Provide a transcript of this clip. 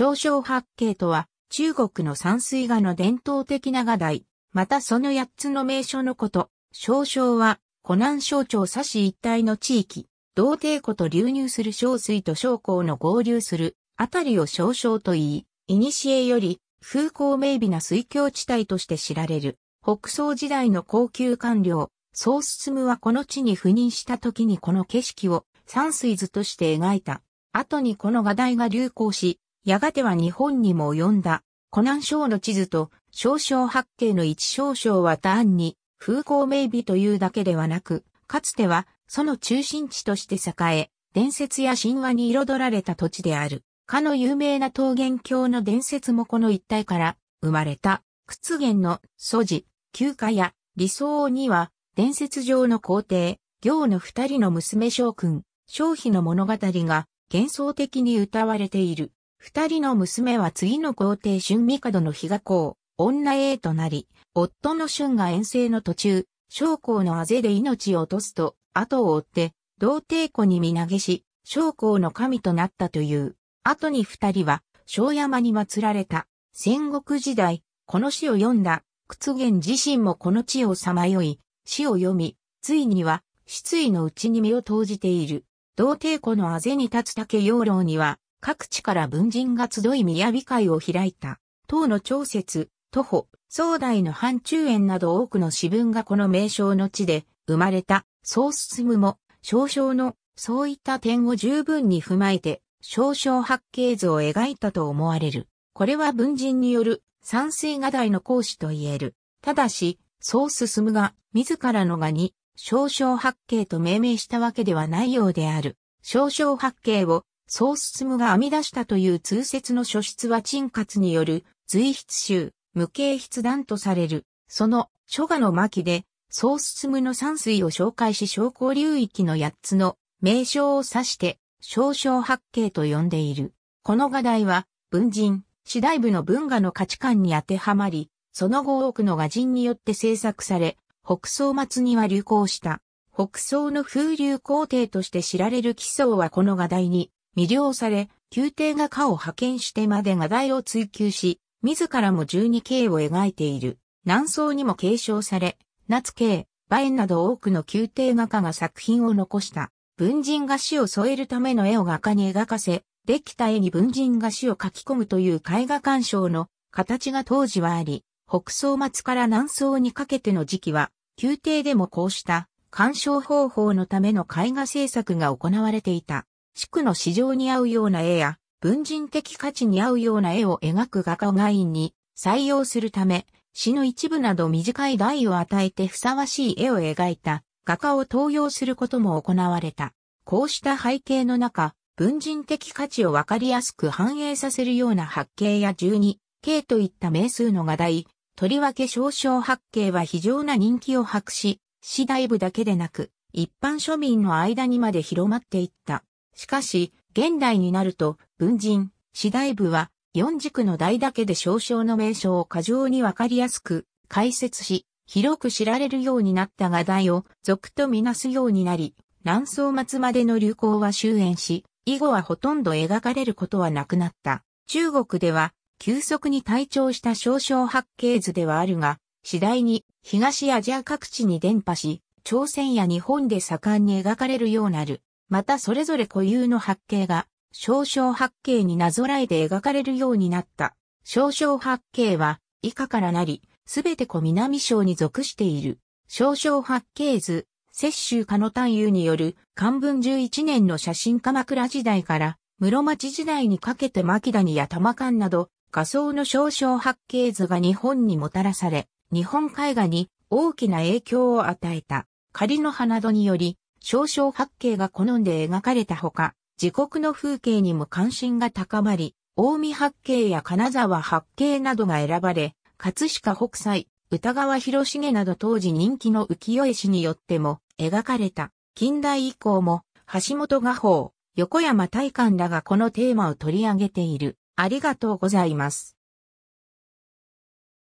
少々八景とは、中国の山水画の伝統的な画題、またその八つの名所のこと、少々は、湖南省庁佐市一帯の地域、道帝湖と流入する小水と小港の合流する、あたりを少々と言い、古より、風光明媚な水郷地帯として知られる、北宋時代の高級官僚、宋進はこの地に赴任した時にこの景色を山水図として描いた。後にこの画題が流行し、やがては日本にも及んだ。湖南省の地図と少々八景の一少々は単に風光明媚というだけではなく、かつてはその中心地として栄え、伝説や神話に彩られた土地である。かの有名な桃源郷の伝説もこの一帯から生まれた。屈原の素地、休暇や理想には伝説上の皇帝、行の二人の娘将軍、将妃の物語が幻想的に歌われている。二人の娘は次の皇帝春帝の比嘉公、女 A となり、夫の春が遠征の途中、将校のあぜで命を落とすと、後を追って、童貞子に身投げし、将校の神となったという。後に二人は、小山に祀られた。戦国時代、この詩を読んだ、屈原自身もこの地をさまよい、詩を読み、ついには、失意のうちに身を投じている。童貞子のあぜに立つ竹養老には、各地から文人が集い宮美会を開いた。唐の長節、徒歩、宋代の範中園など多くの詩文がこの名称の地で生まれた。そう進むも、少々の、そういった点を十分に踏まえて、少々八景図を描いたと思われる。これは文人による山水画題の講師と言える。ただし、そう進むが、自らの画に、少々八景と命名したわけではないようである。少々八景を宗進が編み出したという通説の書筆は陳活による随筆集、無形筆談とされる。その書画の巻で、宗進の山水を紹介し商工流域の八つの名称を指して、少々八景と呼んでいる。この画題は、文人、次第部の文画の価値観に当てはまり、その後多くの画人によって制作され、北宋末には流行した。北宋の風流皇帝として知られる基礎はこの画題に魅了され、宮廷画家を派遣してまで画題を追求し、自らも十二景を描いている。南宋にも継承され、夏景、馬園など多くの宮廷画家が作品を残した。文人画師を添えるための絵を画家に描かせ、できた絵に文人画師を描き込むという絵画鑑賞の形が当時はあり、北宋末から南宋にかけての時期は、宮廷でもこうした鑑賞方法のための絵画制作が行われていた。地区の市場に合うような絵や、文人的価値に合うような絵を描く画家を外に採用するため、詩の一部など短い台を与えてふさわしい絵を描いた画家を登用することも行われた。こうした背景の中、文人的価値をわかりやすく反映させるような八景や十二景といった名数の画題、とりわけ少々八景は非常な人気を博し、詩大部だけでなく、一般庶民の間にまで広まっていった。しかし、現代になると、文人、次第部は、四軸の題だけで少々の名称を過剰にわかりやすく解説し、広く知られるようになった画題を俗とみなすようになり、南宋末までの流行は終焉し、以後はほとんど描かれることはなくなった。中国では、急速に退潮した少々発見図ではあるが、次第に東アジア各地に伝播し、朝鮮や日本で盛んに描かれるようなる。またそれぞれ固有の八景が、少々八景になぞらえて描かれるようになった。少々八景は、以下からなり、すべて小南省に属している。少々八景図、摂州家の探優による、漢文11年の写真鎌倉時代から、室町時代にかけて牧谷や玉館など、画像の少々八景図が日本にもたらされ、日本絵画に大きな影響を与えた。仮の花戸により、少々八景が好んで描かれたほか、自国の風景にも関心が高まり、大見八景や金沢八景などが選ばれ、葛飾北斎、歌川広重など当時人気の浮世絵師によっても描かれた。近代以降も、橋本画法、横山大観らがこのテーマを取り上げている。ありがとうございます。